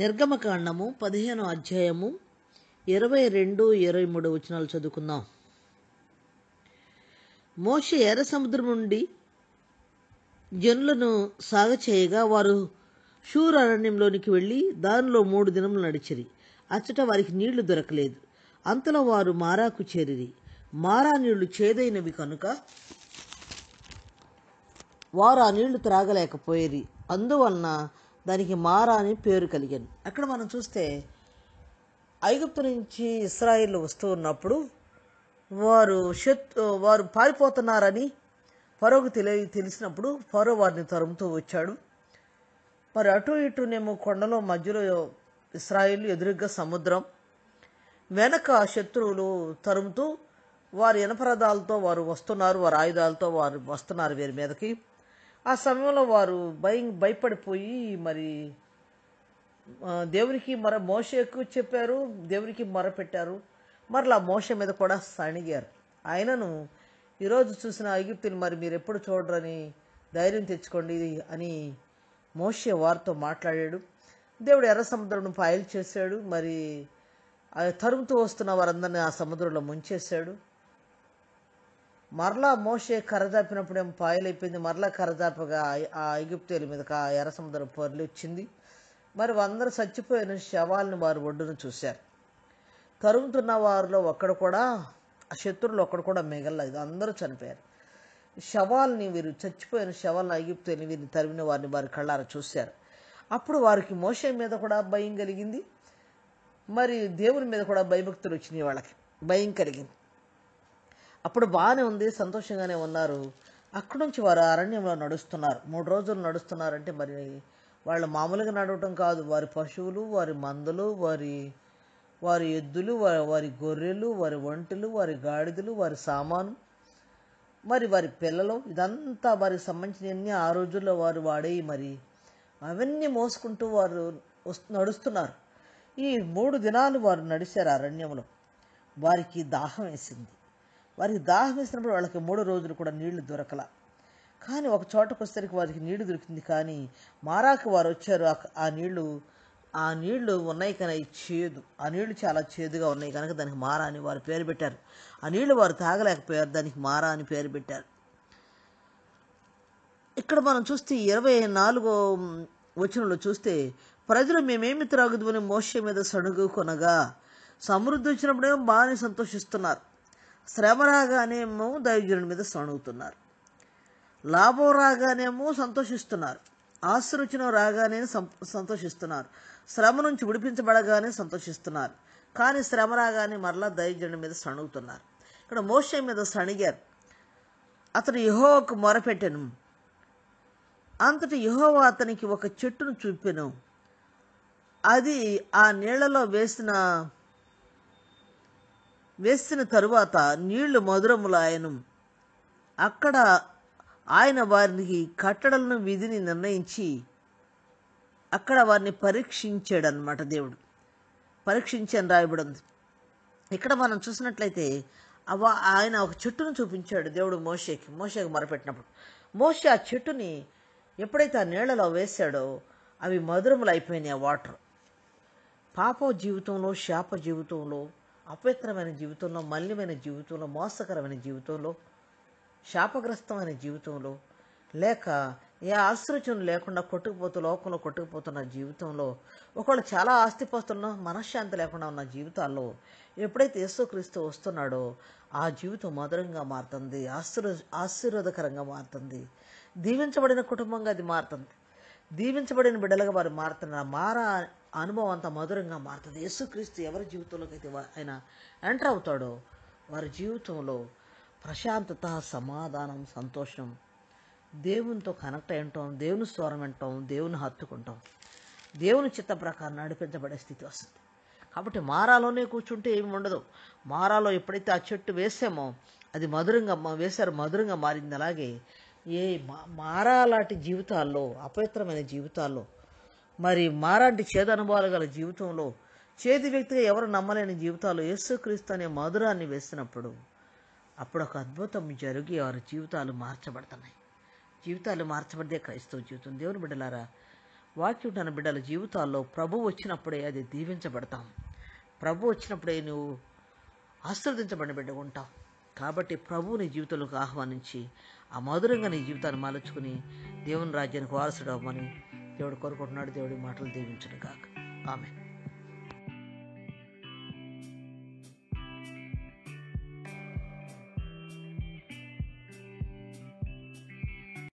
నిర్గమకాండము పదిహేను అధ్యాయము ఇరవై రెండు ఇరవై మూడు వచనాలు చదువుకుందాం మోష ఎర్ర సముద్రం నుండి జనులను సాగ చేయగా వారు షూర్ అరణ్యంలోనికి వెళ్ళి దానిలో మూడు దినములు నడిచిరి అచ్చట వారికి నీళ్లు దొరకలేదు అంతలో వారు మారాకు చేరిరి మారా నీళ్లు చేదైనవి కనుక వారు ఆ నీళ్లు త్రాగలేకపోయేది అందువలన దానికి మారా అని పేరు కలిగాను అక్కడ మనం చూస్తే ఐగుప్తు నుంచి ఇస్రాయిల్ వస్తూ ఉన్నప్పుడు వారు శత్రు వారు పారిపోతున్నారని పరోకు తెలియ తెలిసినప్పుడు పరో వారిని తరుముతూ వచ్చాడు మరి అటు ఇటునేమో కొండలో మధ్యలో ఇస్రాయిల్ ఎదురుగ్గా సముద్రం వెనక శత్రువులు తరుముతూ వారి ఇనపరదాలతో వారు వస్తున్నారు వారి ఆయుధాలతో వారు వస్తున్నారు వీరి మీదకి ఆ సమయంలో వారు భయం భయపడిపోయి మరి దేవునికి మర ఎక్కువ చెప్పారు దేవునికి మొరపెట్టారు మరలా మోస మీద కూడా సణిగారు ఆయనను ఈరోజు చూసిన ఐగుప్తిని మరి మీరు ఎప్పుడు చూడరని ధైర్యం తెచ్చుకోండి అని మోషే వారితో మాట్లాడాడు దేవుడు ఎర్ర సముద్రం పాయలు చేశాడు మరి తరుముతూ వస్తున్న వారందరినీ ఆ సముద్రంలో ముంచేశాడు మరలా మోషే కరదాపినప్పుడు ఏం పాయలైపోయింది మరలా కరదాపగా ఆ ఐగుప్తేల మీద ఆ ఎర్ర సముద్రం పొరలిచ్చింది మరి అందరూ చచ్చిపోయిన శవాలను వారు ఒడ్డును చూశారు తరుగుతున్న వారిలో ఒక్కడ కూడా ఆ శత్రువులు ఒక్కడ కూడా మిగలలేదు అందరూ చనిపోయారు శవాల్ని వీరు చచ్చిపోయిన శవాలను ఐగుప్తుని వీరిని తరిమిన వారిని వారి కళ్ళార చూశారు అప్పుడు వారికి మోసే మీద కూడా భయం కలిగింది మరి దేవుని మీద కూడా భయభక్తులు వచ్చినాయి వాళ్ళకి భయం కలిగింది అప్పుడు బాగానే ఉంది సంతోషంగానే ఉన్నారు అక్కడి నుంచి వారు అరణ్యంలో నడుస్తున్నారు మూడు రోజులు నడుస్తున్నారంటే మరి వాళ్ళు మామూలుగా నడవటం కాదు వారి పశువులు వారి మందలు వారి వారి ఎద్దులు వారి గొర్రెలు వారి ఒంటెలు వారి గాడిదలు వారి సామాను మరి వారి పిల్లలు ఇదంతా వారికి సంబంధించినవన్నీ ఆ రోజుల్లో వారు వాడేవి మరి అవన్నీ మోసుకుంటూ వారు నడుస్తున్నారు ఈ మూడు దినాలు వారు నడిచారు అరణ్యంలో వారికి దాహం వేసింది వారికి దాహం వేసినప్పుడు వాళ్ళకి మూడో రోజులు కూడా నీళ్లు దొరకల కానీ ఒక చోటకు వచ్చేసరికి వారికి నీళ్లు దొరికింది కానీ మారాకు వారు వచ్చారు ఆ నీళ్లు ఆ నీళ్లు ఉన్నాయి కానీ చేదు ఆ నీళ్లు చాలా చేదుగా ఉన్నాయి కనుక దానికి మారా అని వారు పేరు పెట్టారు ఆ నీళ్లు వారు తాగలేకపోయారు దానికి మారా అని పేరు పెట్టారు ఇక్కడ మనం చూస్తే ఇరవై నాలుగో వచనంలో చూస్తే ప్రజలు మేమేమి అని మోస మీద సడుగు కొనగా సమృద్ధి వచ్చినప్పుడేమో బాగానే సంతోషిస్తున్నారు శ్రమ రాగానేమో మీద సణుగుతున్నారు లాభం రాగానేమో సంతోషిస్తున్నారు ఆశ్రవచనం రాగానే సంతోషిస్తున్నారు శ్రమ నుంచి విడిపించబడగానే సంతోషిస్తున్నారు కానీ శ్రమ రాగానే మరలా దైవజ్ఞుడి మీద సణుగుతున్నారు ఇక్కడ మోషన్ మీద సణిగారు అతను యహోకు మొరపెట్టను అంతటి యహోవ అతనికి ఒక చెట్టును చూపెను అది ఆ నీళ్లలో వేసిన వేసిన తరువాత నీళ్లు మధురములాయను అక్కడ ఆయన వారికి కట్టడలను విధిని నిర్ణయించి అక్కడ వారిని పరీక్షించాడు అనమాట దేవుడు పరీక్షించని రాయబడింది ఇక్కడ మనం చూసినట్లయితే అవ ఆయన ఒక చెట్టును చూపించాడు దేవుడు మోషేకి మోషేకి మొరపెట్టినప్పుడు మోషే ఆ చెట్టుని ఎప్పుడైతే ఆ నీళ్లలో వేశాడో అవి మధురములు అయిపోయినాయి ఆ వాటర్ పాప జీవితంలో శాప జీవితంలో అపవిత్రమైన జీవితంలో మలినమైన జీవితంలో మోసకరమైన జీవితంలో శాపగ్రస్తమైన జీవితంలో లేక ఏ ఆశ్రచన లేకుండా కొట్టుకుపోతూ లోకంలో కొట్టుకుపోతున్న జీవితంలో ఒకళ్ళు చాలా ఆస్తిపాస్తులను మనశ్శాంతి లేకుండా ఉన్న జీవితాల్లో ఎప్పుడైతే యేసుక్రీస్తు వస్తున్నాడో ఆ జీవితం మధురంగా మారుతుంది ఆశీర్వ ఆశీర్వాదకరంగా మారుతుంది దీవించబడిన కుటుంబంగా అది మారుతుంది దీవించబడిన బిడ్డలుగా వారు మారుతున్నారు మారా అనుభవం అంత మధురంగా మారుతుంది యేసుక్రీస్తు ఎవరి జీవితంలోకి అయితే ఆయన ఎంటర్ అవుతాడో వారి జీవితంలో ప్రశాంతత సమాధానం సంతోషం దేవునితో కనెక్ట్ అయ్యటం దేవుని స్వరం వింటాం దేవుని హత్తుకుంటాం దేవుని చిత్త ప్రకారం నడిపించబడే స్థితి వస్తుంది కాబట్టి మారాలోనే కూర్చుంటే ఏమి ఉండదు మారాలో ఎప్పుడైతే ఆ చెట్టు వేసామో అది మధురంగా వేశారు మధురంగా మారింది అలాగే ఏ మారాలాంటి జీవితాల్లో అపవిత్రమైన జీవితాల్లో మరి మారాంటి చేద అనుభవాలు గల జీవితంలో చేతి వ్యక్తిగా ఎవరు నమ్మలేని జీవితాల్లో యేసుక్రీస్తు అనే మధురాన్ని వేసినప్పుడు అప్పుడు ఒక అద్భుతం జరిగి వారి జీవితాలు మార్చబడుతున్నాయి జీవితాలు మార్చబడితే క్రైస్తవ జీవితం దేవుని బిడ్డలారా వాక్యం తన బిడ్డల జీవితాల్లో ప్రభు వచ్చినప్పుడే అది దీవించబడతాం ప్రభు వచ్చినప్పుడే నువ్వు ఆశ్రవదించబడిన బిడ్డగా ఉంటావు కాబట్టి ప్రభువు నీ జీవితంలోకి ఆహ్వానించి ఆ మధురంగా నీ జీవితాన్ని మలుచుకుని దేవుని రాజ్యానికి వారసుడు అవ్వమని దేవుడు కోరుకుంటున్నాడు దేవుడి మాటలు దీవించను కాక ఆమె